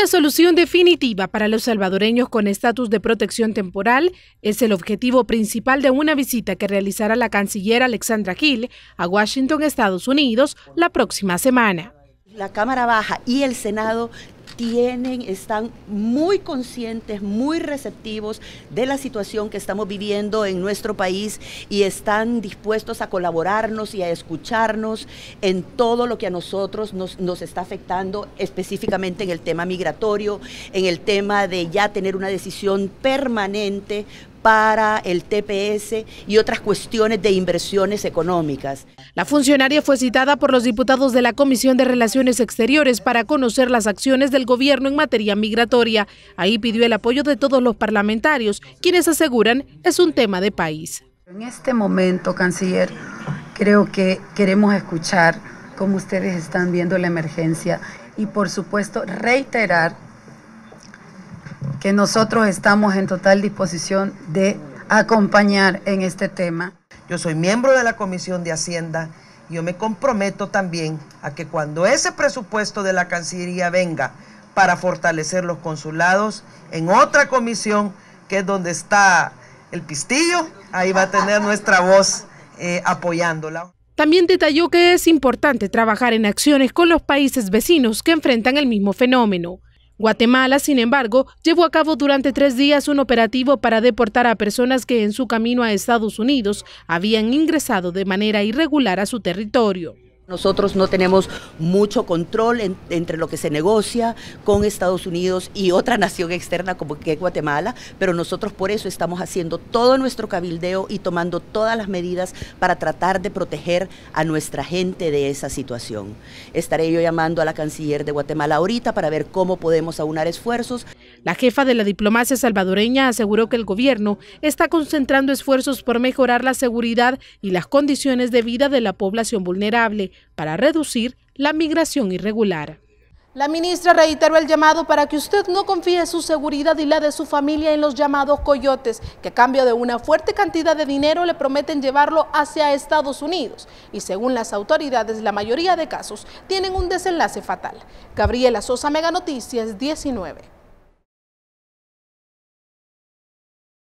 Una solución definitiva para los salvadoreños con estatus de protección temporal es el objetivo principal de una visita que realizará la canciller Alexandra Gil a Washington, Estados Unidos, la próxima semana. La Cámara Baja y el Senado están muy conscientes, muy receptivos de la situación que estamos viviendo en nuestro país y están dispuestos a colaborarnos y a escucharnos en todo lo que a nosotros nos, nos está afectando, específicamente en el tema migratorio, en el tema de ya tener una decisión permanente para el TPS y otras cuestiones de inversiones económicas. La funcionaria fue citada por los diputados de la Comisión de Relaciones Exteriores para conocer las acciones del gobierno en materia migratoria. Ahí pidió el apoyo de todos los parlamentarios, quienes aseguran es un tema de país. En este momento, canciller, creo que queremos escuchar cómo ustedes están viendo la emergencia y por supuesto reiterar que nosotros estamos en total disposición de acompañar en este tema. Yo soy miembro de la Comisión de Hacienda y yo me comprometo también a que cuando ese presupuesto de la Cancillería venga para fortalecer los consulados, en otra comisión que es donde está el pistillo, ahí va a tener nuestra voz eh, apoyándola. También detalló que es importante trabajar en acciones con los países vecinos que enfrentan el mismo fenómeno. Guatemala, sin embargo, llevó a cabo durante tres días un operativo para deportar a personas que en su camino a Estados Unidos habían ingresado de manera irregular a su territorio. Nosotros no tenemos mucho control entre lo que se negocia con Estados Unidos y otra nación externa como que Guatemala, pero nosotros por eso estamos haciendo todo nuestro cabildeo y tomando todas las medidas para tratar de proteger a nuestra gente de esa situación. Estaré yo llamando a la canciller de Guatemala ahorita para ver cómo podemos aunar esfuerzos. La jefa de la diplomacia salvadoreña aseguró que el gobierno está concentrando esfuerzos por mejorar la seguridad y las condiciones de vida de la población vulnerable para reducir la migración irregular. La ministra reiteró el llamado para que usted no confíe su seguridad y la de su familia en los llamados coyotes, que a cambio de una fuerte cantidad de dinero le prometen llevarlo hacia Estados Unidos. Y según las autoridades, la mayoría de casos tienen un desenlace fatal. Gabriela Sosa, Mega Noticias 19.